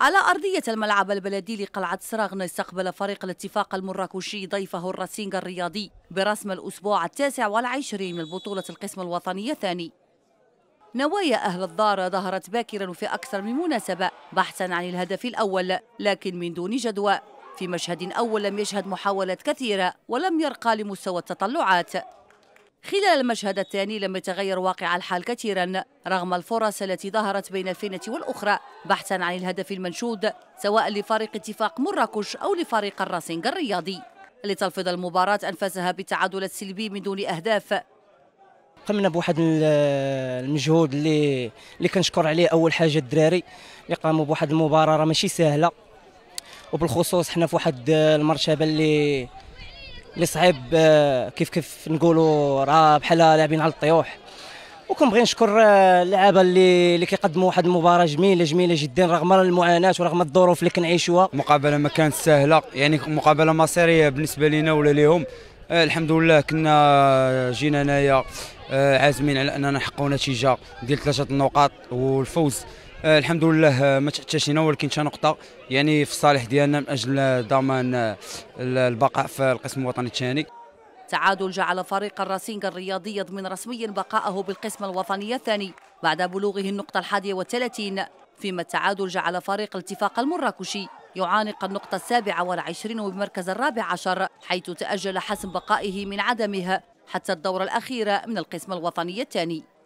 على أرضية الملعب البلدي لقلعة سراغن استقبل فريق الاتفاق المراكشي ضيفه الراسينج الرياضي برسم الأسبوع التاسع والعشرين من بطولة القسم الوطني الثاني نوايا أهل الدار ظهرت باكرا في أكثر من مناسبة بحثا عن الهدف الأول لكن من دون جدوى في مشهد أول لم يشهد محاولات كثيرة ولم يرقى لمستوى التطلعات خلال المشهد الثاني لم يتغير واقع الحال كثيرا رغم الفرص التي ظهرت بين الفينة والأخرى بحثا عن الهدف المنشود سواء لفريق اتفاق مراكش أو لفريق الراسينج الرياضي لتلفظ المباراة أنفسها بالتعادل السلبي من دون أهداف قمنا بواحد المجهود اللي اللي كنشكر عليه اول حاجه الدراري اللي قاموا بواحد المباراه راه ماشي سهله وبالخصوص حنا في واحد المرتبه اللي اللي صعيب آه، كيف كيف نقولوا راه بحال لاعبين على الطيوح وكنبغي نشكر آه، اللعابه اللي اللي كيقدموا واحد المباراه جميله جميله جدا رغم المعاناه ورغم الظروف اللي كنعيشوها المقابله ما كانت سهله يعني مقابله مصيريه بالنسبه لنا ولا لهم آه، الحمد لله كنا جينا هنايا عازمين على اننا نحققوا نتيجه ديال ثلاثه النقاط والفوز آه، الحمد لله آه، ما تعتشينا ولكن شي نقطه يعني في الصالح ديالنا من اجل ضمان آه، البقاء في القسم الوطني الثاني تعادل جعل فريق الراسينغ الرياضي يضمن رسميا بقائه بالقسم الوطني الثاني بعد بلوغه النقطة الحادية والثلاثين فيما التعادل جعل فريق الاتفاق المراكشي يعانق النقطة السابعة والعشرين وبمركز الرابع عشر حيث تأجل حسم بقائه من عدمها حتى الدورة الأخيرة من القسم الوطني الثاني